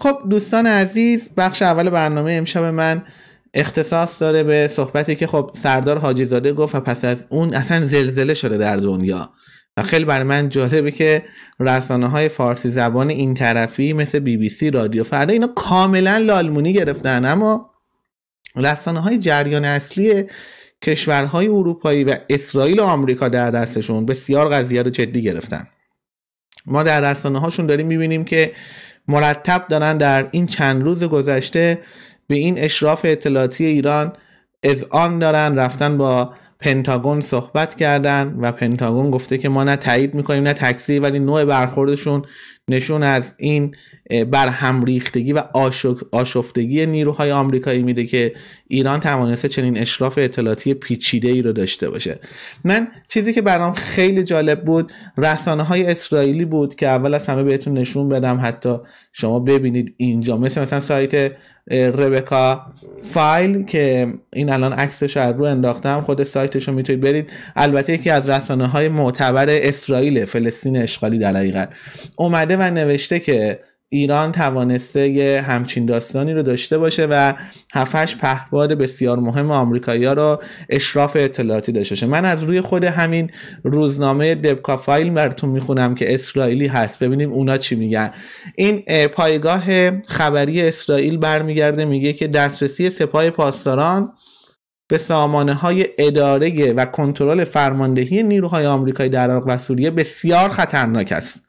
خب دوستان عزیز بخش اول برنامه امشب من اختصاص داره به صحبتی که خب سردار حاجی زاده گفت و پس از اون اصلا زلزله شده در دنیا و خیلی برای من جالبه که رسانه های فارسی زبان این طرفی مثل بی بی سی رادیو فردا اینا کاملا لالمونی گرفتن اما رسانه های جریان اصلی کشورهای اروپایی و اسرائیل و آمریکا در دستشون بسیار قضیه رو جدی گرفتن ما در رسانه هاشون داریم میبینیم که مرتب دارن در این چند روز گذشته به این اشراف اطلاعاتی ایران اذعان دارن رفتن با پنتاگون صحبت کردن و پنتاگون گفته که ما نه تایید میکنیم نه تکسی ولی نوع برخوردشون نشون از این بر هم ریختگی و آشفتگی نیروهای آمریکایی میده که ایران توانسته چنین اشراف اطلاعاتی پیچیده ای رو داشته باشه من چیزی که برام خیلی جالب بود رسانه های اسرائیلی بود که اول از همه بهتون نشون بدم حتی شما ببینید اینجا مثل مثلا سایت ربکا فایل که این الان عکسش رو رو انداختم خود سایتش رو میتونید برید البته یکی از رسانه های معتبر اسرائیل فلسطین اشغالی در اومده و نوشته که ایران توانسته یه همچین داستانی رو داشته باشه و هفتش پهباد بسیار مهم آمریکایی‌ها رو اشراف اطلاعاتی داشته باشه من از روی خود همین روزنامه دبکا فایل براتون میخونم که اسرائیلی هست ببینیم اونا چی میگن این پایگاه خبری اسرائیل برمیگرده میگه که دسترسی سپاه پاسداران به سامانه های اداره و کنترل فرماندهی نیروهای آمریکایی در عراق و سوریه بسیار خطرناک است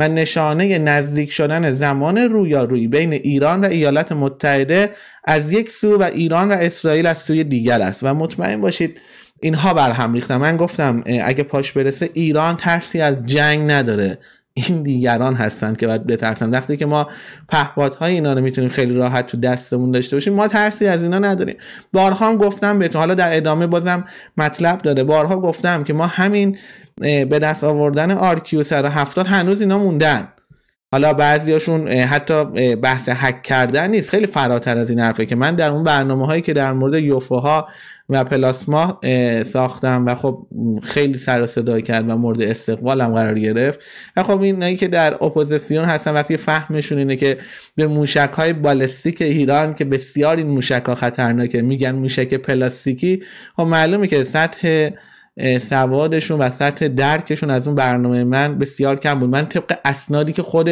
و نشانه نزدیک شدن زمان رویارویی بین ایران و ایالات متحده از یک سو و ایران و اسرائیل از سوی دیگر است و مطمئن باشید اینها بر هم من گفتم اگه پاش برسه ایران ترسی از جنگ نداره این دیگران هستند که باید بترسن وقتی که ما پهپادهای اینا رو میتونیم خیلی راحت تو دستمون داشته باشیم ما ترسی از اینا نداریم بارها گفتم بهتون حالا در ادامه بازم مطلب داره بارها گفتم که ما همین به دست آوردن آرکیو سر هفتاد هنوز اینا موندن حالا بعضیاشون حتی بحث حک کردن نیست خیلی فراتر از این حرفه که من در اون برنامه هایی که در مورد یوفوها و پلاسما ساختم و خب خیلی سر و صدا کرد و مورد استقبالم قرار گرفت و خب اینایی که در اپوزیسیون هستن وقتی فهمشون اینه که به موشک های بالستیک ایران که بسیار این موشک ها خطرناکه میگن موشک پلاستیکی خب معلومه که سطح سوادشون و سطح درکشون از اون برنامه من بسیار کم بود من طبق اسنادی که خود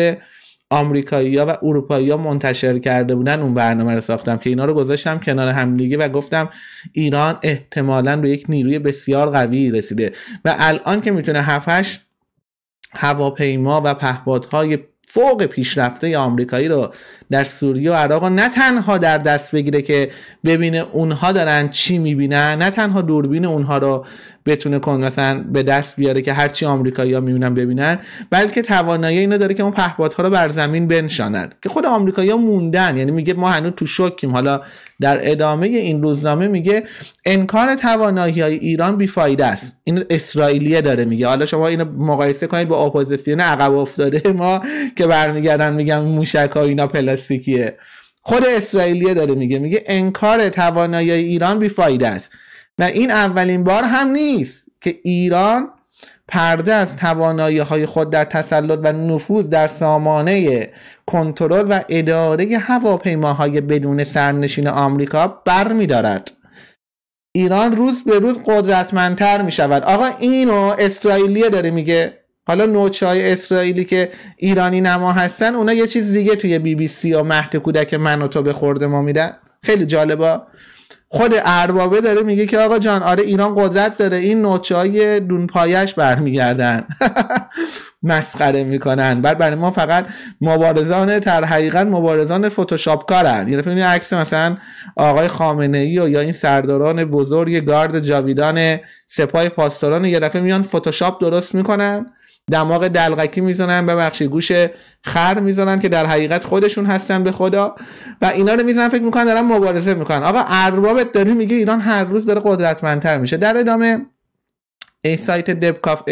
آمریکایی ها و اروپایی منتشر کرده بودن اون برنامه رو ساختم که اینا رو گذاشتم کنار دیگه و گفتم ایران احتمالا به یک نیروی بسیار قوی رسیده و الان که میتونه هفش هواپیما و پهپادهای فوق پیشرفته آمریکایی رو در سوریه و عراق نه تنها در دست بگیره که ببینه اونها دارن چی میبینن نه تنها دوربین اونها رو بتونه کن مثلا به دست بیاره که هرچی ها میبینن ببینن بلکه توانایی اینا داره که اون پهپادها رو بر زمین بنشانن که خود ها موندن یعنی میگه ما هنوز تو شکیم حالا در ادامه این روزنامه میگه انکار توانایی های ایران بیفایده است این اسرائیلیه داره میگه حالا شما اینو مقایسه کنید با اپوزیسیون عقب افتاده ما که برمیگردن میگن موشک ها اینا خود اسرائیلیه داره میگه میگه انکار توانایی ایران بیفایده است و این اولین بار هم نیست که ایران پرده از توانایی های خود در تسلط و نفوذ در سامانه کنترل و اداره هواپیماهای بدون سرنشین آمریکا بر می ایران روز به روز قدرتمندتر می شود آقا اینو اسرائیلیه داره میگه حالا نوچه های اسرائیلی که ایرانی نما هستن اونا یه چیز دیگه توی بی بی سی و مهد کودک من و تو به خورده ما میدن خیلی جالبا خود اربابه داره میگه که آقا جان آره ایران قدرت داره این نوچه های پایش برمیگردن مسخره میکنن بعد برای ما فقط مبارزان تر حقیقت مبارزان فتوشاپ کارن یعنی این عکس مثلا آقای خامنه ای و یا این سرداران بزرگ گارد جاویدان سپاه پاسداران یه دفعه میان فتوشاپ درست میکنن دماغ دلغکی میزنن ببخشید گوش خر میزنن که در حقیقت خودشون هستن به خدا و اینا رو میزنن فکر میکنن دارن مبارزه میکنن آقا اربابت داره میگه ایران هر روز داره قدرتمندتر میشه در ادامه ای سایت دبکاف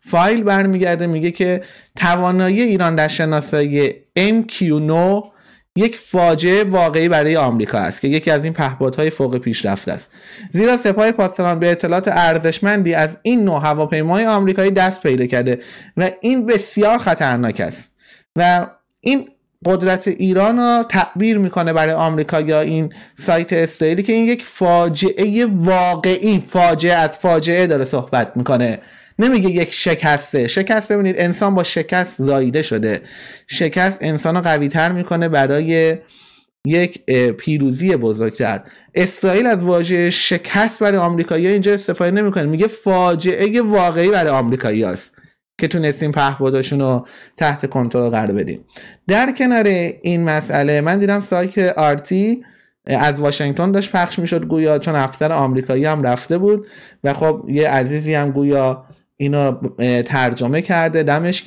فایل برمیگرده میگه که توانایی ایران در شناسایی MQ9 یک فاجعه واقعی برای آمریکا است که یکی از این پهپادهای فوق پیشرفته است زیرا سپاه پاسداران به اطلاعات ارزشمندی از این نوع هواپیمای آمریکایی دست پیدا کرده و این بسیار خطرناک است و این قدرت ایران را تعبیر میکنه برای آمریکا یا این سایت اسرائیلی که این یک فاجعه واقعی فاجعه از فاجعه داره صحبت میکنه نمیگه یک شکسته شکست ببینید انسان با شکست زاییده شده شکست انسان رو قوی تر میکنه برای یک پیروزی بزرگتر اسرائیل از واژه شکست برای آمریکایی اینجا استفاده نمیکنه میگه فاجعه واقعی برای آمریکایی است که تونستیم پهپاداشون رو تحت کنترل قرار بدیم در کنار این مسئله من دیدم سایک آرتی از واشنگتن داشت پخش میشد گویا چون افسر آمریکایی هم رفته بود و خب یه عزیزی هم گویا اینا ترجمه کرده دمش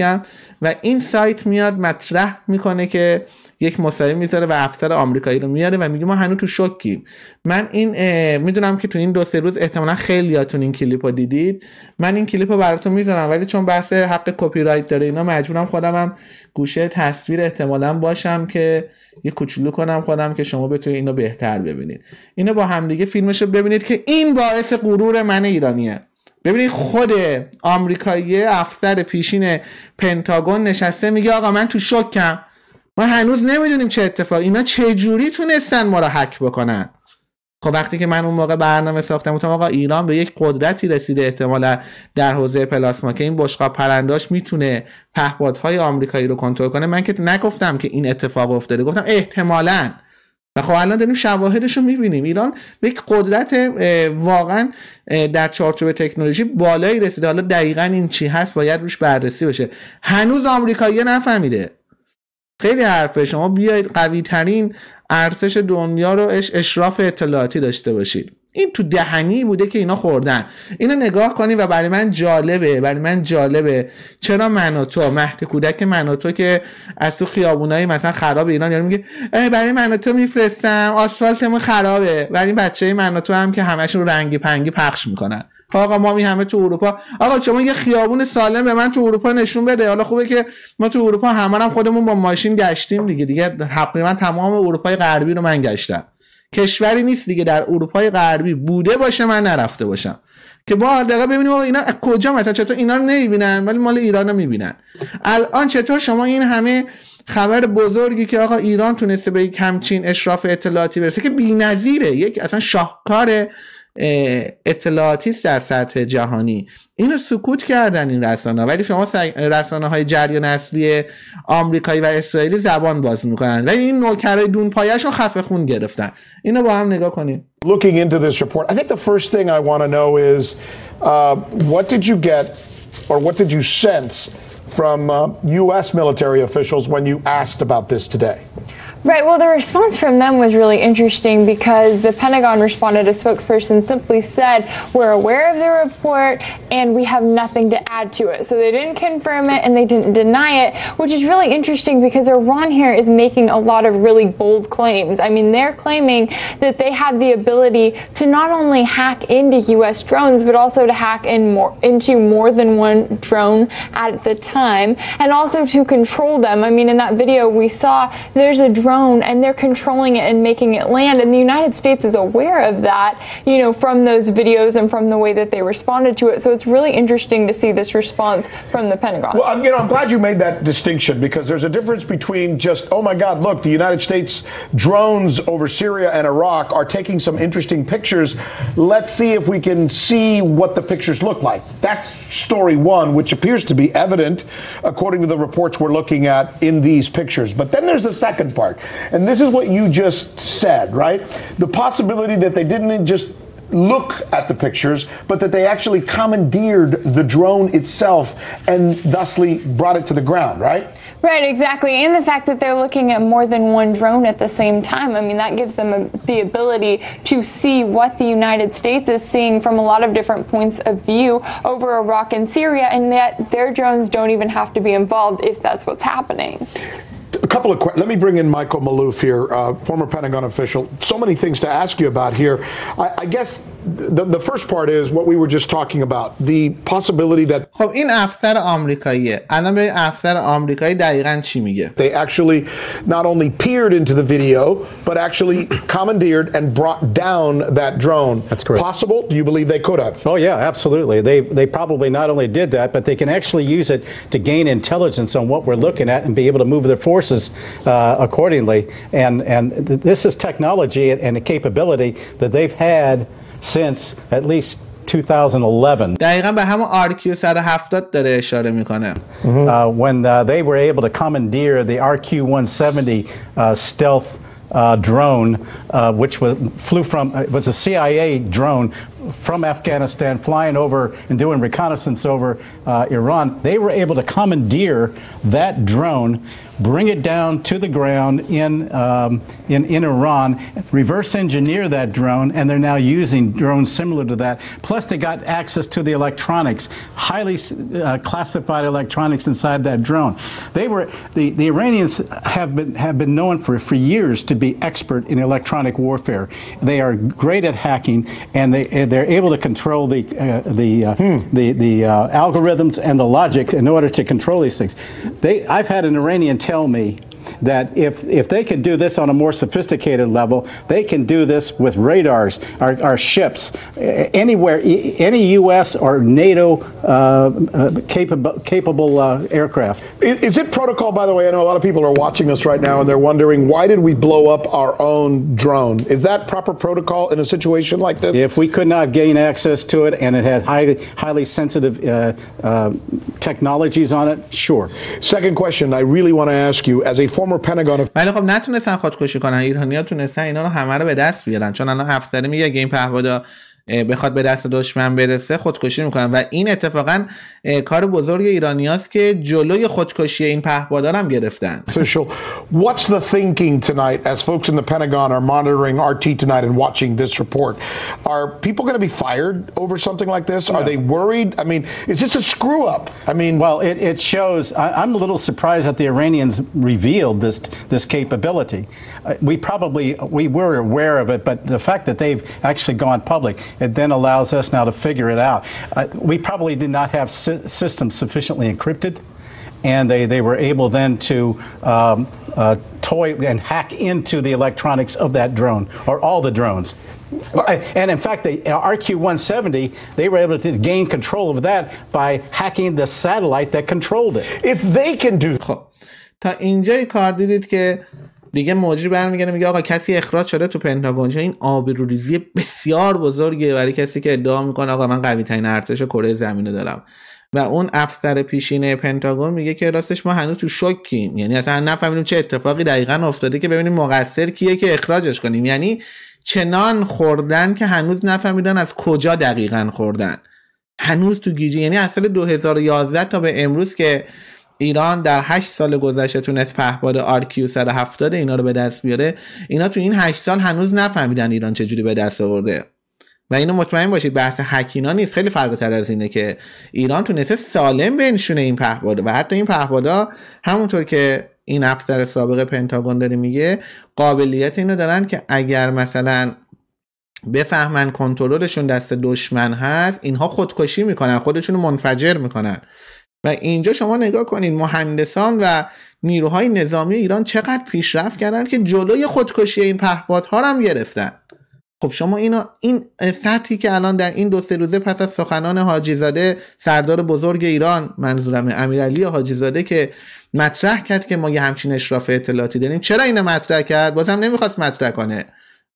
و این سایت میاد مطرح میکنه که یک مصاحبه میذاره و افسر آمریکایی رو میاره و میگه ما هنوز تو شکیم من این میدونم که تو این دو سه روز احتمالا خیلیاتون این کلیپ رو دیدید من این کلیپ رو براتون میذارم ولی چون بحث حق کپی رایت داره اینا مجبورم خودم هم گوشه تصویر احتمالا باشم که یه کوچولو کنم خودم که شما بتونید اینو بهتر ببینید اینو با همدیگه فیلمش ببینید که این باعث غرور من ایرانیه ببینید خود آمریکایی افسر پیشین پنتاگون نشسته میگه آقا من تو شکم ما هنوز نمیدونیم چه اتفاق اینا چه جوری تونستن ما رو حک بکنن خب وقتی که من اون موقع برنامه ساختم گفتم آقا ایران به یک قدرتی رسیده احتمالا در حوزه پلاسما که این بشقاب پرنداش میتونه پهپادهای آمریکایی رو کنترل کنه من که نگفتم که این اتفاق افتاده گفتم احتمالاً و خب الان داریم شواهدش رو میبینیم ایران به یک قدرت واقعا در چارچوب تکنولوژی بالایی رسیده حالا دقیقا این چی هست باید روش بررسی بشه هنوز آمریکایی نفهمیده خیلی حرفه شما بیاید قوی ترین دنیا رو اشراف اطلاعاتی داشته باشید این تو دهنی بوده که اینا خوردن اینو نگاه کنی و برای من جالبه برای من جالبه چرا من و تو مهد کودک من و تو که از تو خیابونای مثلا خراب ایران یارو میگه برای من و تو میفرستم آسفالتمون خرابه ولی بچه من و تو هم که همشون رنگی پنگی پخش میکنن خب آقا ما می همه تو اروپا آقا شما یه خیابون سالم به من تو اروپا نشون بده حالا خوبه که ما تو اروپا همه هم خودمون با ماشین گشتیم دیگه دیگه تقریبا تمام اروپای غربی رو من گشتم کشوری نیست دیگه در اروپای غربی بوده باشه من نرفته باشم که با دقیقا ببینیم آقا اینا کجا مثلا چطور اینا رو نمیبینن ولی مال ایران رو میبینن الان چطور شما این همه خبر بزرگی که آقا ایران تونسته به یک همچین اشراف اطلاعاتی برسه که نظیره یک اصلا شاهکاره اطلاعاتی است در سطح جهانی اینو سکوت کردن این رسانه ولی شما رسانه های جریان اصلی آمریکایی و اسرائیلی زبان باز میکنن ولی این نوکرای دون پایش رو خفه خون گرفتن اینو با هم نگاه کنیم Looking into this report, I think the first thing I want to know is uh, what did you get or what did you sense from uh, U.S. military officials when you asked about this today? Right. Well, the response from them was really interesting because the Pentagon responded. A spokesperson simply said, "We're aware of the report and we have nothing to add to it." So they didn't confirm it and they didn't deny it, which is really interesting because Iran here is making a lot of really bold claims. I mean, they're claiming that they have the ability to not only hack into U.S. drones but also to hack in more into more than one drone at the time and also to control them. I mean, in that video we saw, there's a drone drone and they're controlling it and making it land. And the United States is aware of that, you know, from those videos and from the way that they responded to it. So it's really interesting to see this response from the Pentagon. Well, you know, I'm glad you made that distinction because there's a difference between just, oh my God, look, the United States drones over Syria and Iraq are taking some interesting pictures. Let's see if we can see what the pictures look like. That's story one, which appears to be evident according to the reports we're looking at in these pictures. But then there's the second part. And this is what you just said, right? The possibility that they didn't just look at the pictures, but that they actually commandeered the drone itself and thusly brought it to the ground, right? Right, exactly. And the fact that they're looking at more than one drone at the same time, I mean, that gives them a, the ability to see what the United States is seeing from a lot of different points of view over Iraq and Syria, and yet their drones don't even have to be involved if that's what's happening a couple of questions. Let me bring in Michael Malouf here, uh, former Pentagon official. So many things to ask you about here. I, I guess the, the first part is what we were just talking about, the possibility that خب این افسر آمریکاییه. الان به افسر آمریکایی دقیقاً چی میگه؟ They actually not only peered into the video, but actually commandeered and brought down that drone. That's correct. Possible? Do you believe they could have? Oh yeah, absolutely. They they probably not only did that, but they can actually use it to gain intelligence on what we're looking at and be able to move their forces forces uh, accordingly. And, and th- this is technology and, a capability that they've had since at least 2011. Mm-hmm. Uh, when uh, they were able to commandeer the RQ 170 uh, stealth Uh, drone, uh, which was flew from uh, was a CIA drone from Afghanistan flying over and doing reconnaissance over uh, Iran, they were able to commandeer that drone, bring it down to the ground in, um, in, in Iran, reverse engineer that drone, and they're now using drones similar to that. Plus, they got access to the electronics, highly uh, classified electronics inside that drone. They were, the, the Iranians have been, have been known for, for years to be expert in electronic warfare. They are great at hacking, and they, they they're able to control the uh, the, uh, hmm. the the uh, algorithms and the logic in order to control these things. They I've had an Iranian tell me that if, if they can do this on a more sophisticated level, they can do this with radars, our, our ships, anywhere, any U.S. or NATO uh, uh capable, capable uh, aircraft. Is it protocol, by the way? I know a lot of people are watching us right now and they're wondering why did we blow up our own drone? Is that proper protocol in a situation like this? If we could not gain access to it and it had highly, highly sensitive uh, uh, technologies on it, sure. Second question I really want to ask you as a ولی خب نتونستن خودکشی کنن ایرانی‌ها تونستن اینا رو همه رو به دست بیارن چون الان افسره میگه این پهپادا بخواد به دست دشمن برسه خودکشی میکنن و این اتفاقا کار بزرگ ایرانیاست که جلوی خودکشی این پهپادار هم گرفتن What's the thinking tonight as folks in the Pentagon are monitoring RT tonight and watching this report? Are people going to be fired over something like this? Are they worried? I mean, is this a screw up? I mean, well, it, it shows. I, a little surprised that the Iranians revealed this this capability. Uh, we probably we were aware of it, but the fact that they've actually gone public It then allows us now to figure it out. Uh, we probably did not have systems sufficiently encrypted, and they, they were able then to um, uh, toy and hack into the electronics of that drone or all the drones. And in fact, the uh, RQ-170, they were able to gain control of that by hacking the satellite that controlled it. If they can do. خب تا اینجای کار دیدید که دیگه مجری برمیگرده میگه آقا کسی اخراج شده تو پنتاگون این آبروریزی بسیار بزرگیه برای کسی که ادعا میکنه آقا من قوی ترین ارتش کره زمینه دارم و اون افسر پیشین پنتاگون میگه که راستش ما هنوز تو شوکیم یعنی اصلا نفهمیدیم چه اتفاقی دقیقا افتاده که ببینیم مقصر کیه که اخراجش کنیم یعنی چنان خوردن که هنوز نفهمیدن از کجا دقیقا خوردن هنوز تو گیجی یعنی از سال 2011 تا به امروز که ایران در هشت سال گذشته تونست پهپاد آرکیو 170 اینا رو به دست بیاره اینا تو این هشت سال هنوز نفهمیدن ایران چجوری به دست آورده و اینو مطمئن باشید بحث حکینا نیست خیلی فرق تر از اینه که ایران تونسته سالم بنشونه این پهپادا و حتی این پهپادا همونطور که این افسر سابق پنتاگون داره میگه قابلیت اینو دارن که اگر مثلا بفهمن کنترلشون دست دشمن هست اینها خودکشی میکنن خودشونو منفجر میکنن و اینجا شما نگاه کنین مهندسان و نیروهای نظامی ایران چقدر پیشرفت کردن که جلوی خودکشی این پهپادها رو هم گرفتن خب شما اینا این سطحی که الان در این دو سه روزه پس از سخنان حاجیزاده سردار بزرگ ایران منظورم امیرعلی حاجیزاده که مطرح کرد که ما یه همچین اشراف اطلاعاتی داریم چرا اینو مطرح کرد بازم نمیخواست مطرح کنه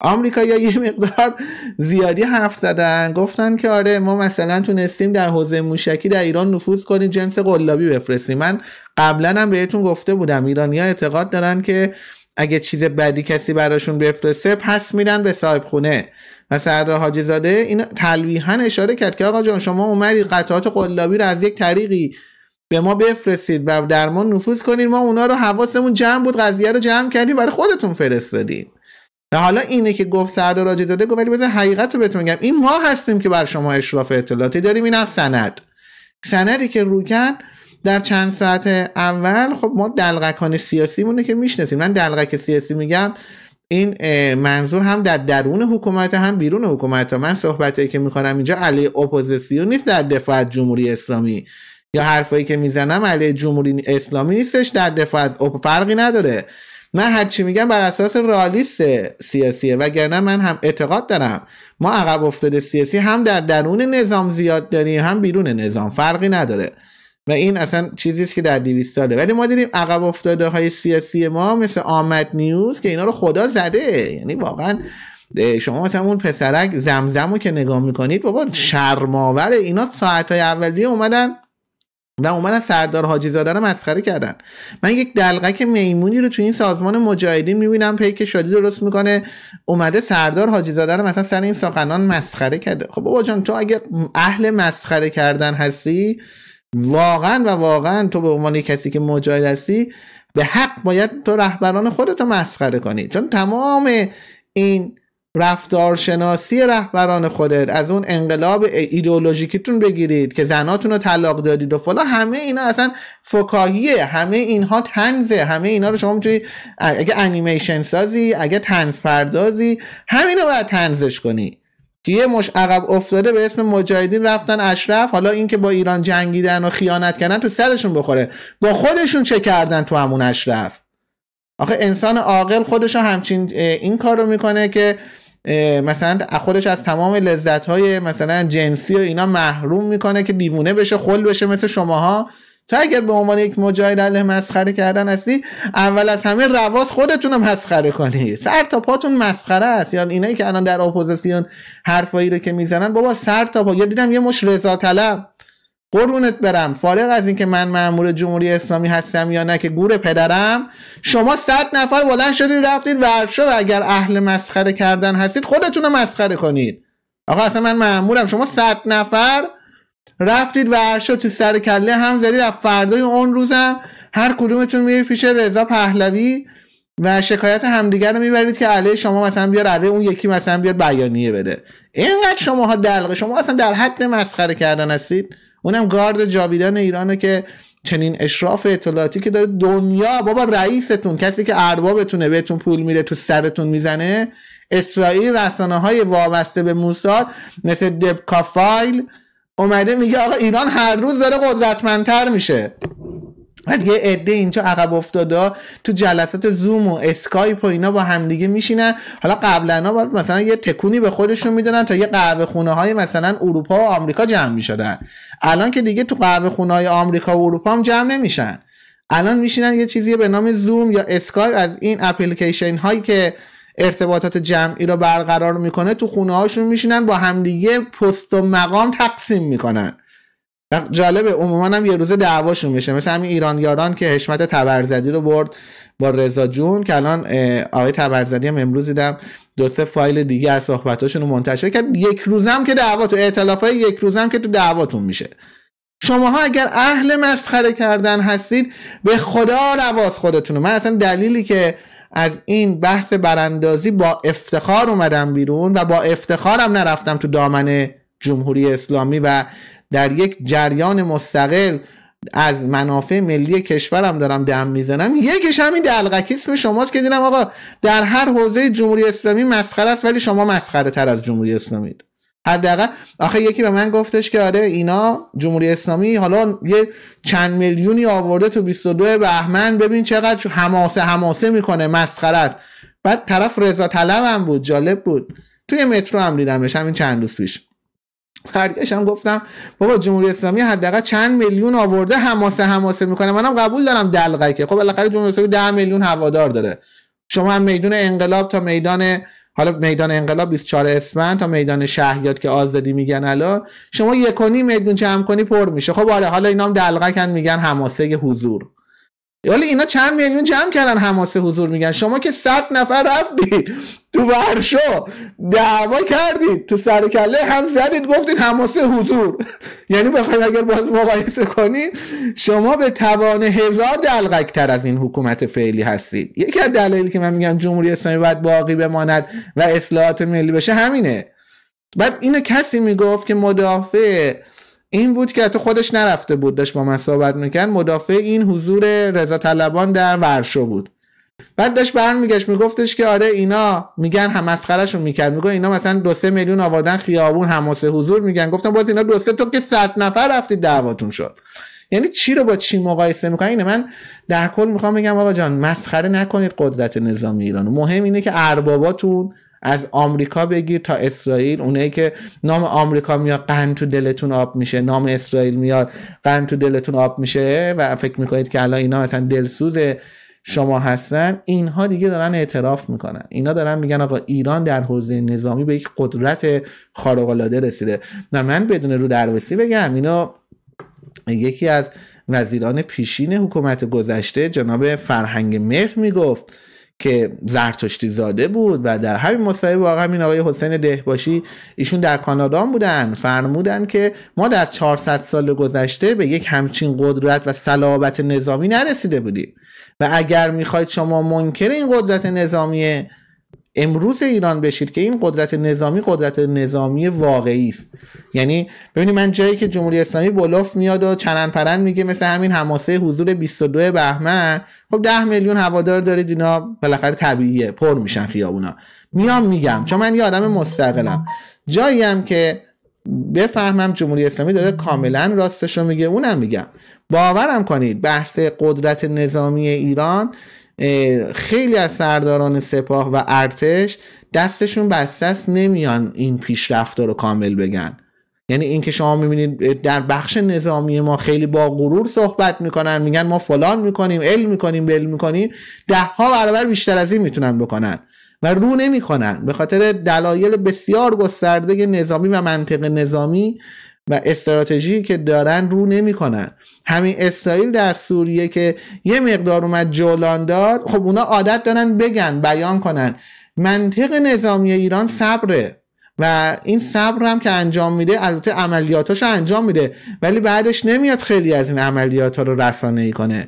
آمریکا یه مقدار زیادی حرف زدن گفتن که آره ما مثلا تونستیم در حوزه موشکی در ایران نفوذ کنیم جنس قلابی بفرستیم من قبلا هم بهتون گفته بودم ایرانیا اعتقاد دارن که اگه چیز بدی کسی براشون بفرسته پس میدن به صاحب خونه و سردار حاجی زاده این تلویحا اشاره کرد که آقا جان شما اومدید قطعات قلابی رو از یک طریقی به ما بفرستید و در ما نفوذ کنید ما اونا رو حواسمون جمع بود قضیه رو جمع کردیم برای خودتون فرستادیم و حالا اینه که گفت سردار راجی زاده گفت ولی بذار حقیقت رو بهتون میگم این ما هستیم که بر شما اشراف اطلاعاتی داریم این هم سند سندی که رو کرد در چند ساعت اول خب ما دلغکان سیاسی مونه که میشناسیم من دلغک سیاسی میگم این منظور هم در درون حکومت هم بیرون حکومت ها من صحبتی که میکنم اینجا علی اپوزیسیون نیست در دفاع از جمهوری اسلامی یا حرفایی که میزنم علی جمهوری اسلامی نیستش در دفاع از فرقی نداره من هرچی میگم بر اساس رالیست سیاسیه وگرنه من هم اعتقاد دارم ما عقب افتاده سیاسی هم در درون نظام زیاد داریم هم بیرون نظام فرقی نداره و این اصلا چیزیست که در 200 ساله ولی ما دیدیم عقب افتاده های سیاسی ما مثل آمد نیوز که اینا رو خدا زده یعنی واقعا شما مثلا اون پسرک زمزم رو که نگاه میکنید بابا شرماوره اینا ساعتهای های اولیه اومدن و اومدن سردار حاجی زاده رو مسخره کردن من یک دلقک میمونی رو تو این سازمان مجاهدین میبینم که شادی درست میکنه اومده سردار حاجی زاده رو مثلا سر این ساقنان مسخره کرده خب بابا جان تو اگر اهل مسخره کردن هستی واقعا و واقعا تو به عنوان کسی که مجاهد هستی به حق باید تو رهبران خودتو مسخره کنی چون تمام این رفتارشناسی رهبران خودت از اون انقلاب ایدئولوژیکیتون بگیرید که زناتون رو طلاق دادید و فلا همه اینا اصلا فکاهیه همه اینها تنزه همه اینا رو شما میتونی اگه انیمیشن سازی اگه تنز پردازی همین رو باید تنزش کنی که یه مش عقب افتاده به اسم مجاهدین رفتن اشرف حالا اینکه با ایران جنگیدن و خیانت کردن تو سرشون بخوره با خودشون چه کردن تو همون اشرف آخه انسان عاقل خودش همچین این کار رو میکنه که مثلا خودش از تمام لذت های مثلا جنسی و اینا محروم میکنه که دیوونه بشه خل بشه مثل شماها تو اگر به عنوان یک مجاهد علیه مسخره کردن هستی اول از همه رواز خودتون هم مسخره کنی سر تا پاتون مسخره است یا اینایی که الان در اپوزیسیون حرفایی رو که میزنن بابا سر تا پا یا دیدم یه مش رضا طلب قرونت برم فارغ از اینکه من مأمور جمهوری اسلامی هستم یا نه که گور پدرم شما صد نفر بلند شدید رفتید ورشو و اگر اهل مسخره کردن هستید خودتون رو مسخره کنید آقا اصلا من مأمورم شما صد نفر رفتید ورشو تو سر کله هم زدید از فردای اون روزم هر کدومتون میرید پیش رضا پهلوی و شکایت همدیگر رو میبرید که علیه شما مثلا بیاد علیه اون یکی مثلا بیاد بیانیه بده اینقدر شماها دلقه شما اصلا در حد مسخره کردن هستید اونم گارد جاویدان ایرانه که چنین اشراف اطلاعاتی که داره دنیا بابا رئیستون کسی که اربابتونه بهتون پول میره تو سرتون میزنه اسرائیل رسانه های وابسته به موساد مثل دبکافایل فایل اومده میگه آقا ایران هر روز داره قدرتمندتر میشه بعد یه عده اینجا عقب افتادا تو جلسات زوم و اسکایپ و اینا با همدیگه میشینن حالا قبلا ها مثلا یه تکونی به خودشون میدونن تا یه قهوه خونه های مثلا اروپا و آمریکا جمع میشدن الان که دیگه تو قهوه خونه های آمریکا و اروپا هم جمع نمیشن الان میشینن یه چیزی به نام زوم یا اسکایپ از این اپلیکیشن هایی که ارتباطات جمعی رو برقرار میکنه تو خونه هاشون میشینن با همدیگه پست و مقام تقسیم میکنن جالبه عموما هم یه روزه دعواشون میشه مثل همین ایران یاران که حشمت تبرزدی رو برد با رضا جون که الان آقای تبرزدی هم امروز دیدم دو سه فایل دیگه از صحبتاشون رو منتشر کرد یک هم که دعوا اعتلاف های یک روزم که تو دعواتون میشه شماها اگر اهل مسخره کردن هستید به خدا رواز خودتونو من اصلا دلیلی که از این بحث براندازی با افتخار اومدم بیرون و با افتخارم نرفتم تو دامن جمهوری اسلامی و در یک جریان مستقل از منافع ملی کشورم دارم دم میزنم یکیش همین دلغکیسم شماست که دیدم آقا در هر حوزه جمهوری اسلامی مسخره است ولی شما مسخره تر از جمهوری اسلامی حداقل آخه یکی به من گفتش که آره اینا جمهوری اسلامی حالا یه چند میلیونی آورده تو 22 بهمن ببین چقدر حماسه حماسه میکنه مسخره است بعد طرف رضا طلبم بود جالب بود توی مترو هم دیدمش همین چند روز پیش برگشتم هم گفتم بابا جمهوری اسلامی حداقل چند میلیون آورده حماسه حماسه میکنه منم قبول دارم دلغکه خب بالاخره جمهوری اسلامی 10 میلیون هوادار داره شما هم میدون انقلاب تا میدان حالا میدان انقلاب 24 اسفند تا میدان شهیاد که آزادی میگن الا شما یکونی میدون جمع کنی پر میشه خب آره حالا اینام دلغکن میگن حماسه حضور ولی اینا چند میلیون جمع کردن حماسه حضور میگن شما که صد نفر رفتی تو ورشو دعوا کردید تو سر کله هم زدید گفتید حماسه حضور یعنی بخوایم اگر باز مقایسه کنید شما به توان هزار دلغک تر از این حکومت فعلی هستید یکی از دلایلی که من میگم جمهوری اسلامی باید باقی بماند و اصلاحات ملی بشه همینه بعد اینو کسی میگفت که مدافع این بود که حتی خودش نرفته بود داشت با من صحبت میکرد مدافع این حضور رضا طلبان در ورشو بود بعد داشت برمیگشت میگفتش که آره اینا میگن هم مسخرهشون میکرد میگه اینا مثلا دو سه میلیون آوردن خیابون همسه حضور میگن گفتم باز اینا دو سه تو که صد نفر رفتید دعواتون شد یعنی چی رو با چی مقایسه میکنن یعنی اینه من در کل میخوام بگم آقا جان مسخره نکنید قدرت نظام ایران مهم اینه که ارباباتون از آمریکا بگیر تا اسرائیل اونایی که نام آمریکا میاد قند تو دلتون آب میشه نام اسرائیل میاد قند تو دلتون آب میشه و فکر میکنید که الان اینا مثلا دلسوز شما هستن اینها دیگه دارن اعتراف میکنن اینا دارن میگن آقا ایران در حوزه نظامی به یک قدرت خارق العاده رسیده و من بدون رو دروسی بگم اینا یکی از وزیران پیشین حکومت گذشته جناب فرهنگ مهر میگفت که زرتشتی زاده بود و در همین مصاحبه واقعا همین آقای حسین دهباشی ایشون در کانادا بودن فرمودن که ما در 400 سال گذشته به یک همچین قدرت و صلابت نظامی نرسیده بودیم و اگر میخواید شما منکر این قدرت نظامی امروز ایران بشید که این قدرت نظامی قدرت نظامی واقعی است یعنی ببینید من جایی که جمهوری اسلامی بلوف میاد و چنن پرند میگه مثل همین حماسه حضور 22 بهمن خب 10 میلیون هوادار دارید اینا بالاخره طبیعیه پر میشن خیابونا میام میگم چون من یه آدم مستقلم جایی هم که بفهمم جمهوری اسلامی داره کاملا راستش رو میگه اونم میگم باورم کنید بحث قدرت نظامی ایران خیلی از سرداران سپاه و ارتش دستشون بستست نمیان این پیشرفت رو کامل بگن یعنی اینکه شما میبینید در بخش نظامی ما خیلی با غرور صحبت میکنن میگن ما فلان میکنیم علم میکنیم بل میکنیم ده ها برابر بیشتر از این میتونن بکنن و رو نمیکنن به خاطر دلایل بسیار گسترده نظامی و منطق نظامی و استراتژی که دارن رو نمیکنن همین اسرائیل در سوریه که یه مقدار اومد جولان داد خب اونا عادت دارن بگن بیان کنن منطق نظامی ایران صبره و این صبر هم که انجام میده البته عملیاتاشو انجام میده ولی بعدش نمیاد خیلی از این عملیات ها رو رسانه ای کنه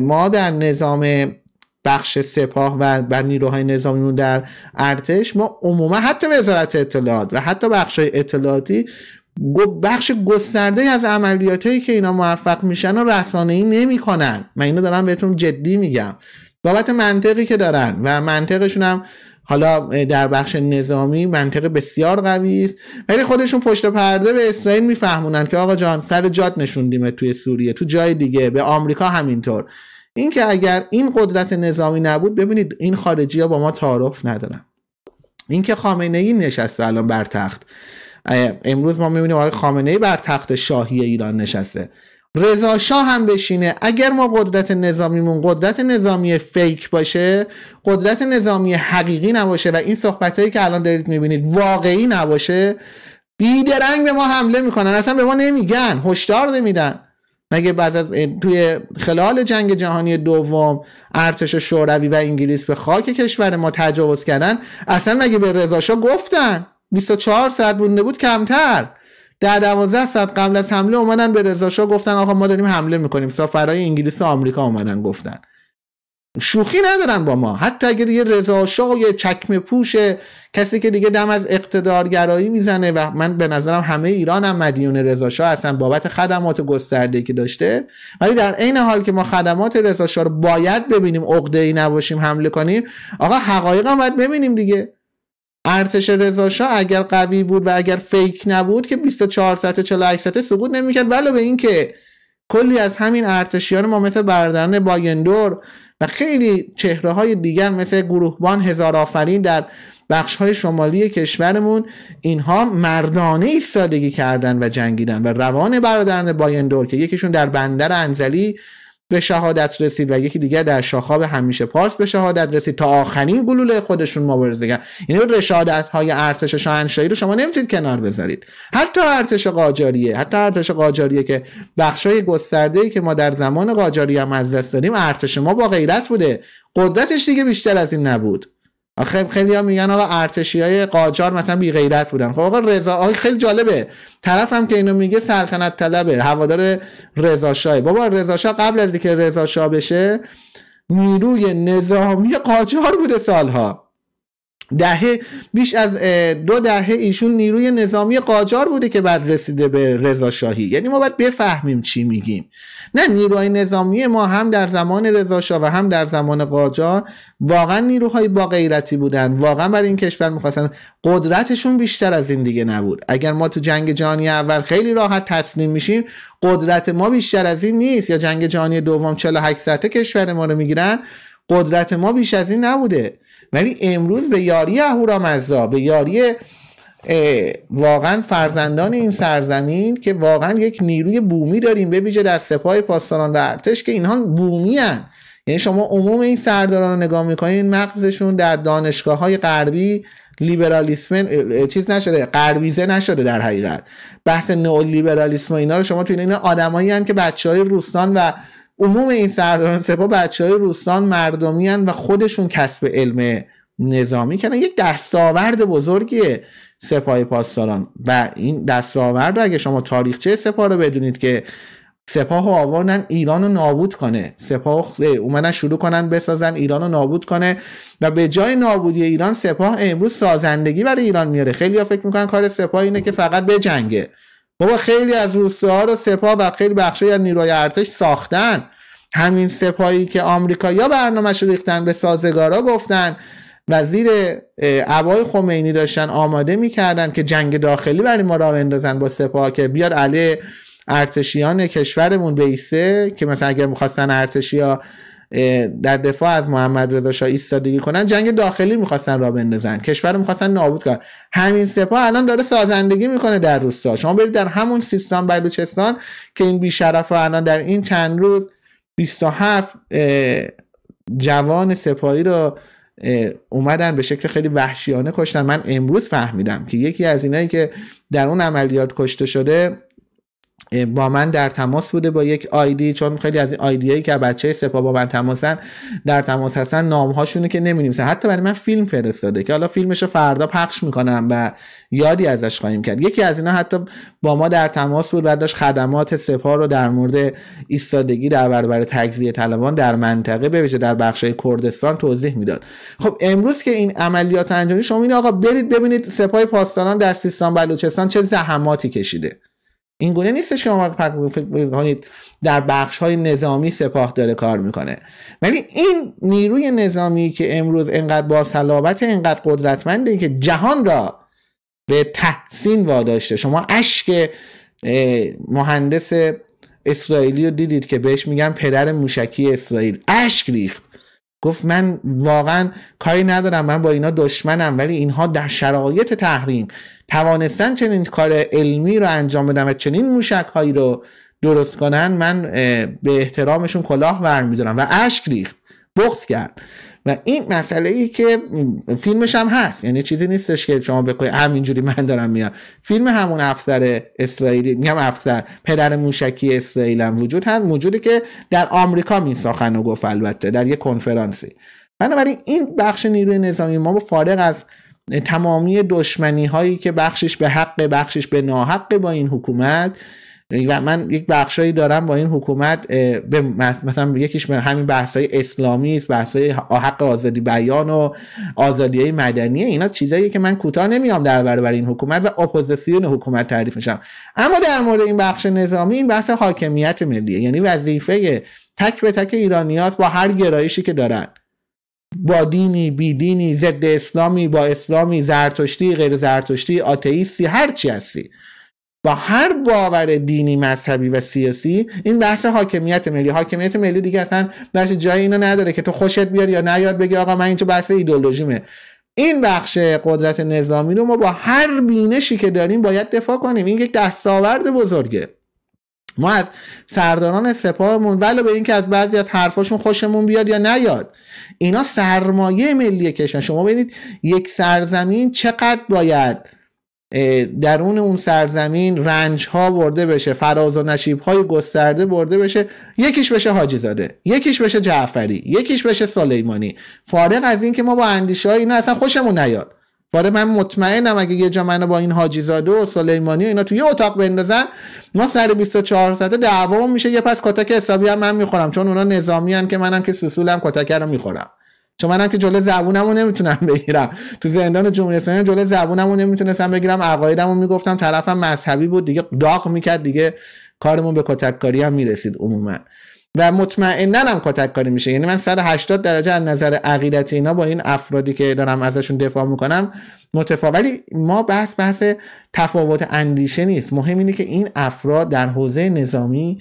ما در نظام بخش سپاه و بر نیروهای نظامیمون در ارتش ما عموما حتی وزارت اطلاعات و حتی بخش اطلاعاتی بخش گسترده از عملیات که اینا موفق میشن و رسانه ای نمی کنن من اینو دارم بهتون جدی میگم بابت منطقی که دارن و منطقشون هم حالا در بخش نظامی منطق بسیار قوی است ولی خودشون پشت پرده به اسرائیل میفهمونن که آقا جان سر جات نشوندیم توی سوریه تو جای دیگه به آمریکا همینطور اینکه اگر این قدرت نظامی نبود ببینید این خارجی ها با ما تعارف ندارن اینکه خامنه ای نشسته الان بر تخت امروز ما میبینیم آقای خامنه ای بر تخت شاهی ایران نشسته رضا شاه هم بشینه اگر ما قدرت نظامیمون قدرت نظامی فیک باشه قدرت نظامی حقیقی نباشه و این صحبت هایی که الان دارید میبینید واقعی نباشه بیدرنگ به ما حمله میکنن اصلا به ما نمیگن هشدار نمیدن مگه بعد از توی خلال جنگ جهانی دوم ارتش شوروی و انگلیس به خاک کشور ما تجاوز کردن اصلا مگه به رضا شاه گفتن 24 ساعت مونده بود کمتر در 12 ساعت قبل از حمله اومدن به رضا گفتن آقا ما داریم حمله میکنیم سفرهای انگلیس و آمریکا اومدن گفتن شوخی ندارن با ما حتی اگر یه رضا شاه یه چکمه پوش کسی که دیگه دم از اقتدارگرایی میزنه و من به نظرم همه ایران هم مدیون رضا شاه هستن بابت خدمات گسترده که داشته ولی در عین حال که ما خدمات رضا رو باید ببینیم عقده ای نباشیم حمله کنیم آقا حقایق هم باید ببینیم دیگه ارتش رضا اگر قوی بود و اگر فیک نبود که 24 ساعت 48 ساعت سقوط نمیکرد ولو به اینکه کلی از همین ارتشیان ما مثل برادران بایندور و خیلی چهره های دیگر مثل گروهبان هزار آفرین در بخش های شمالی کشورمون اینها مردانه ایستادگی کردن و جنگیدن و روان برادران بایندور که یکیشون در بندر انزلی به شهادت رسید و یکی دیگر در شاخاب همیشه پارس به شهادت رسید تا آخرین گلوله خودشون مبارزه کرد یعنی رشادت های ارتش شاهنشاهی رو شما نمیتونید کنار بذارید حتی ارتش قاجاریه حتی ارتش قاجاریه که بخشای گسترده ای که ما در زمان قاجاری هم از دست داریم ارتش ما با غیرت بوده قدرتش دیگه بیشتر از این نبود خیلی خیلی ها میگن آقا ارتشی های قاجار مثلا بی غیرت بودن خب آقا رضا خیلی جالبه طرف هم که اینو میگه سلطنت طلبه هوادار رضا شاه بابا رضا شاه قبل از اینکه رضا شاه بشه نیروی نظامی قاجار بوده سالها دهه بیش از دو دهه ایشون نیروی نظامی قاجار بوده که بعد رسیده به رضا شاهی یعنی ما باید بفهمیم چی میگیم نه نیروهای نظامی ما هم در زمان رضا و هم در زمان قاجار واقعا نیروهای با غیرتی بودن واقعا برای این کشور میخواستن قدرتشون بیشتر از این دیگه نبود اگر ما تو جنگ جهانی اول خیلی راحت تسلیم میشیم قدرت ما بیشتر از این نیست یا جنگ جهانی دوم 48 کشور ما رو میگیرن قدرت ما بیش از این نبوده ولی یعنی امروز به یاری اهورامزدا به یاری واقعا فرزندان این سرزمین که واقعا یک نیروی بومی داریم به در سپاه پاسداران و ارتش که اینها بومی هن. یعنی شما عموم این سرداران رو نگاه میکنین مغزشون در دانشگاه های غربی لیبرالیسم چیز نشده قربیزه نشده در حقیقت بحث نئولیبرالیسم و اینا رو شما تو اینا آدمایی که بچه های روستان و عموم این سرداران سپاه بچه های روستان مردمی و خودشون کسب علم نظامی کردن یک دستاورد بزرگیه سپاه پاسداران و این دستاورد رو اگه شما تاریخچه سپاه رو بدونید که سپاه و آوردن ایران رو نابود کنه سپاه اومدن شروع کنن بسازن ایران نابود کنه و به جای نابودی ایران سپاه امروز سازندگی برای ایران میاره خیلی فکر میکنن کار سپاه اینه که فقط به بجنگه بابا خیلی از روسیه ها رو سپاه و خیلی بخشی از نیروی ارتش ساختن همین سپاهی که آمریکا یا برنامهش ریختن به سازگارا گفتن وزیر عبای خمینی داشتن آماده میکردن که جنگ داخلی برای ما را بندازن با سپاه که بیاد علی ارتشیان کشورمون بیسه که مثلا اگر میخواستن ارتشی ها در دفاع از محمد رضا شاه ایستادگی کنن جنگ داخلی میخواستن را بندازن کشور رو میخواستن نابود کنن همین سپاه الان داره سازندگی میکنه در روستا شما برید در همون سیستان بلوچستان که این بیشرف الان در این چند روز 27 جوان سپاهی رو اومدن به شکل خیلی وحشیانه کشتن من امروز فهمیدم که یکی از اینایی که در اون عملیات کشته شده با من در تماس بوده با یک آیدی چون خیلی از این هایی که بچه سپاه با من تماسن در تماس هستن نامهاشونو که نمینیمسن حتی برای من فیلم فرستاده که حالا فیلمش رو فردا پخش میکنم و یادی ازش خواهیم کرد یکی از اینا حتی با ما در تماس بود و داشت خدمات سپاه رو در مورد ایستادگی در برابر تجزیه طلبان در منطقه ویژه در بخشای کردستان توضیح میداد خب امروز که این عملیات انجامی شما این آقا برید ببینید سپاه پاسداران در سیستان بلوچستان چه زحماتی کشیده این گونه نیستش که ما فکر در بخش های نظامی سپاه داره کار میکنه ولی این نیروی نظامی که امروز انقدر با صلابت انقدر قدرتمنده که جهان را به تحسین واداشته شما اشک مهندس اسرائیلی رو دیدید که بهش میگن پدر موشکی اسرائیل اشک ریخت گفت من واقعا کاری ندارم من با اینا دشمنم ولی اینها در شرایط تحریم توانستن چنین کار علمی رو انجام بدن و چنین موشک هایی رو درست کنن من به احترامشون کلاه برمیدارم و اشک ریخت بغض کرد و این مسئله ای که فیلمش هم هست یعنی چیزی نیستش که شما همین همینجوری من دارم میام فیلم همون افسر اسرائیلی میگم افسر پدر موشکی اسرائیل هم وجود هم موجودی که در آمریکا می ساخن و گفت البته در یک کنفرانسی بنابراین این بخش نیروی نظامی ما با فارغ از تمامی دشمنی هایی که بخشش به حق بخشش به ناحق با این حکومت و من یک بخشایی دارم با این حکومت به مثلا یکیش همین های اسلامی است بحثای حق آزادی بیان و آزادی های مدنی اینا چیزایی که من کوتاه نمیام در برابر این حکومت و اپوزیسیون حکومت تعریف میشم اما در مورد این بخش نظامی این بحث حاکمیت ملیه یعنی وظیفه تک به تک ایرانیات با هر گرایشی که دارن با دینی بی دینی ضد اسلامی با اسلامی زرتشتی غیر زرتشتی آتئیستی هر چی هستی با هر باور دینی مذهبی و سیاسی این بحث حاکمیت ملی حاکمیت ملی دیگه اصلا بحث جای اینو نداره که تو خوشت بیاد یا نیاد بگی آقا من این بحث ایدولوژیمه این بخش قدرت نظامی رو ما با هر بینشی که داریم باید دفاع کنیم این یک دستاورد بزرگه ما از سرداران سپاهمون ولی بله به اینکه از بعضی از حرفاشون خوشمون بیاد یا نیاد اینا سرمایه ملی کشور شما ببینید یک سرزمین چقدر باید درون اون سرزمین رنج ها برده بشه فراز و نشیب های گسترده برده بشه یکیش بشه حاجی زاده یکیش بشه جعفری یکیش بشه سلیمانی فارغ از این که ما با اندیشه های اینا اصلا خوشمون نیاد باره من مطمئنم اگه یه جا منو با این حاجی زاده و سلیمانی و اینا تو یه اتاق بندازن ما سر 24 ساعته دعوام میشه یه پس کتک حسابی هم من میخورم چون اونا نظامی هم که منم که سوسولم کتک رو میخورم چون منم که جلو زبونمو نمیتونم بگیرم تو زندان جمهوری اسلامی جلو زبونمو نمیتونستم بگیرم عقایدمو میگفتم طرفم مذهبی بود دیگه داغ میکرد دیگه کارمون به کتککاری هم میرسید عموما و مطمئنا هم کتک میشه یعنی من 180 درجه از نظر عقیدت اینا با این افرادی که دارم ازشون دفاع میکنم متفاوت ولی ما بحث بحث تفاوت اندیشه نیست مهم اینه که این افراد در حوزه نظامی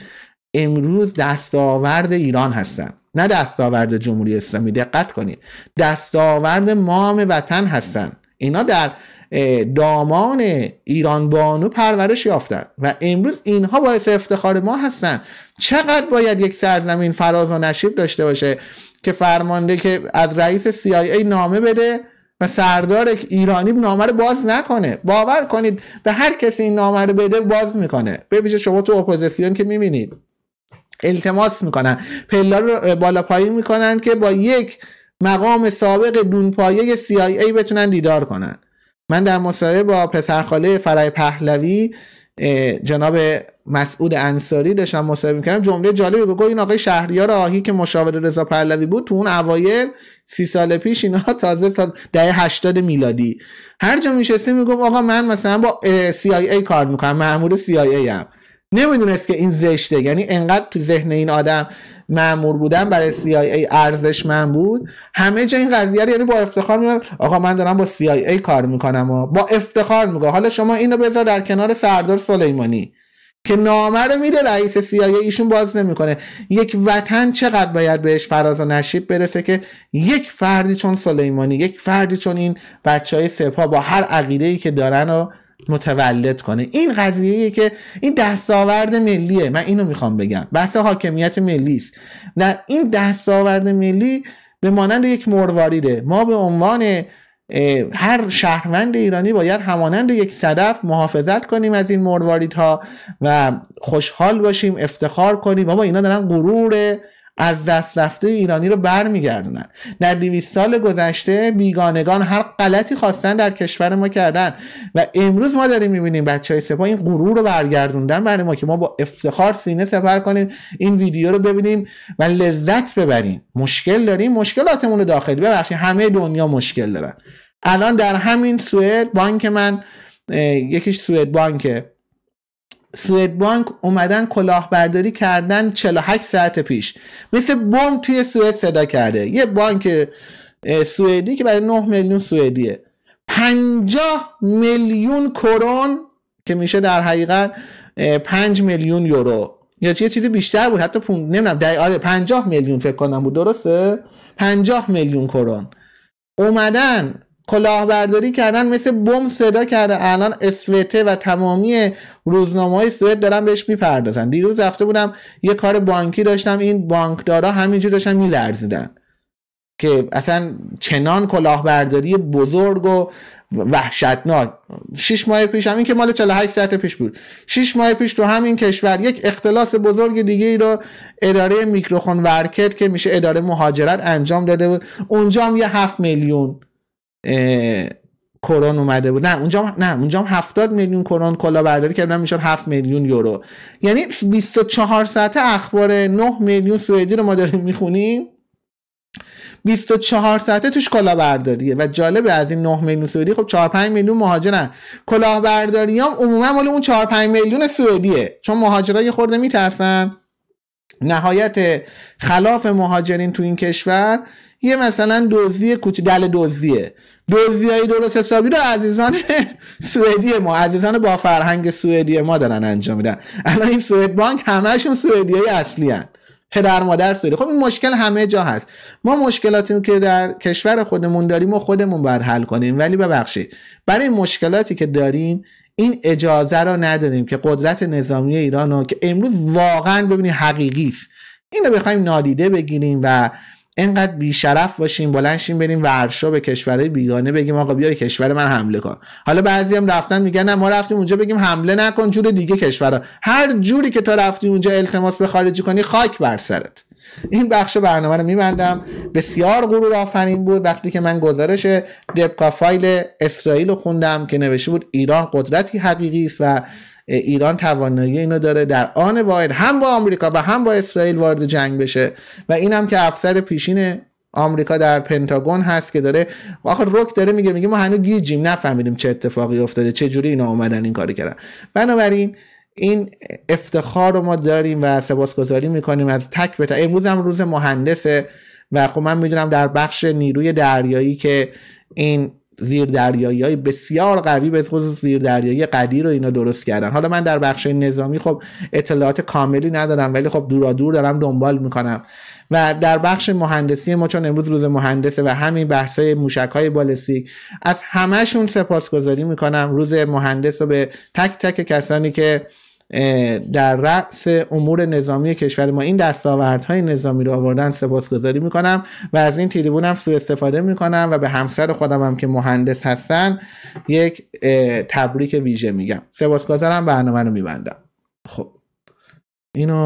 امروز دستاورد ایران هستن نه دستاورد جمهوری اسلامی دقت کنید دستاورد مام وطن هستن اینا در دامان ایران بانو پرورش یافتن و امروز اینها باعث افتخار ما هستن چقدر باید یک سرزمین فراز و نشیب داشته باشه که فرمانده که از رئیس CIA نامه بده و سردار ایرانی نامه رو باز نکنه باور کنید به هر کسی این نامه رو بده باز میکنه ببینید شما تو اپوزیسیون که میبینید التماس میکنن پلا رو بالا پایین میکنن که با یک مقام سابق دونپایه CIA بتونن دیدار کنن من در مصاحبه با پسرخاله فرای پهلوی جناب مسعود انصاری داشتم مصاحبه میکردم جمله جالبی بگو این آقای شهریار آهی که مشاور رضا پهلوی بود تو اون اوایل سی سال پیش اینا تازه تا دهه هشتاد میلادی هر جا میشستی میگفت آقا من مثلا با ای کار میکنم مأمور CIA هم. نمیدونست که این زشته یعنی انقدر تو ذهن این آدم معمور بودن برای CIA ارزش من بود همه جا این قضیه رو یعنی با افتخار میگن آقا من دارم با CIA کار میکنم و با افتخار میگه حالا شما اینو بذار در کنار سردار سلیمانی که نامه رو میده رئیس CIA ایشون باز نمیکنه یک وطن چقدر باید بهش فراز و نشیب برسه که یک فردی چون سلیمانی یک فردی چون این بچه سپاه با هر عقیده ای که دارن و متولد کنه این قضیه که این دستاورد ملیه من اینو میخوام بگم بحث حاکمیت ملی است در این دستاورد ملی به مانند یک مرواریده ما به عنوان هر شهروند ایرانی باید همانند یک صدف محافظت کنیم از این مرواریدها و خوشحال باشیم افتخار کنیم بابا اینا دارن غرور از دست رفته ایرانی رو برمیگردونن در 200 سال گذشته بیگانگان هر غلطی خواستن در کشور ما کردن و امروز ما داریم میبینیم بچه های سپاه این غرور رو برگردوندن برای ما که ما با افتخار سینه سپر کنیم این ویدیو رو ببینیم و لذت ببریم مشکل داریم مشکلاتمون رو داخلی ببخشید همه دنیا مشکل دارن الان در همین سوئد بانک من یکیش سوئد بانکه سوئد بانک اومدن کلاهبرداری کردن 48 ساعت پیش مثل بمب توی سوئد صدا کرده یه بانک سوئدی که برای 9 میلیون سوئدیه 50 میلیون کرون که میشه در حقیقت 5 میلیون یورو یا یه چیزی بیشتر بود حتی پون... نمیدونم در آره 50 میلیون فکر کنم بود درسته 50 میلیون کرون اومدن کلاهبرداری کردن مثل بم صدا کرده الان اسوته و تمامی روزنامه های سوئد دارن بهش میپردازن دیروز رفته بودم یه کار بانکی داشتم این بانکدارا همینجور داشتن میلرزیدن که اصلا چنان کلاهبرداری بزرگ و وحشتناک 6 ماه پیش همین که مال 48 ساعت پیش بود 6 ماه پیش تو همین کشور یک اختلاس بزرگ دیگه ای رو اداره میکروخون ورکت که میشه اداره مهاجرت انجام داده بود اونجا هم یه 7 میلیون کرون اومده بود نه اونجا هم... نه اونجا هم 70 میلیون کرون کلا برداری کردن میشد 7 میلیون یورو یعنی 24 ساعته اخبار 9 میلیون سوئدی رو ما داریم میخونیم 24 ساعته توش برداریه و جالبه از این 9 میلیون سوئدی خب 4 5 میلیون مهاجرن کلاهبرداری هم عموما مال اون 4 5 میلیون سوئدیه چون مهاجرا یه خورده میترسن نهایت خلاف مهاجرین تو این کشور یه مثلا دوزی کوچ دل دوزی های درست حسابی رو عزیزان سوئدی ما عزیزان با فرهنگ سوئدی ما دارن انجام میدن الان این سوئد بانک همشون های اصلی هن. پدر مادر سوئدی خب این مشکل همه جا هست ما مشکلاتی رو که در کشور خودمون داریم و خودمون باید حل کنیم ولی ببخشید برای مشکلاتی که داریم این اجازه رو نداریم که قدرت نظامی ایران رو که امروز واقعا ببینید حقیقی است اینو بخوایم نادیده بگیریم و بی بیشرف باشیم بلنشیم بریم ورشا به کشورهای بیگانه بگیم آقا بیا کشور من حمله کن حالا بعضی هم رفتن میگن نه ما رفتیم اونجا بگیم حمله نکن جور دیگه کشورها هر جوری که تو رفتی اونجا التماس به خارجی کنی خاک بر سرت این بخش برنامه رو میبندم بسیار غرور آفرین بود وقتی که من گزارش دبکا فایل اسرائیل رو خوندم که نوشته بود ایران قدرتی حقیقی است و ایران توانایی اینو داره در آن واحد هم با آمریکا و هم با اسرائیل وارد جنگ بشه و اینم که افسر پیشین آمریکا در پنتاگون هست که داره آخر روک داره میگه میگه ما هنوز گیجیم نفهمیدیم چه اتفاقی افتاده چه جوری اینا اومدن این کاری کردن بنابراین این افتخار رو ما داریم و سپاسگزاری میکنیم از تک به تک امروز هم روز مهندسه و خب من میدونم در بخش نیروی دریایی که این دریایی های بسیار قوی به خصوص دریایی قدیر رو اینا درست کردن حالا من در بخش نظامی خب اطلاعات کاملی ندارم ولی خب دورا دور دارم دنبال میکنم و در بخش مهندسی ما چون امروز روز مهندسه و همین بحث موشک های بالستیک از همهشون سپاسگزاری میکنم روز مهندس رو به تک تک کسانی که در رأس امور نظامی کشور ما این های نظامی رو آوردن سپاسگزاری میکنم و از این تریبون هم سوء استفاده میکنم و به همسر خودم هم که مهندس هستن یک تبریک ویژه میگم سپاسگزارم برنامه رو میبندم خب اینو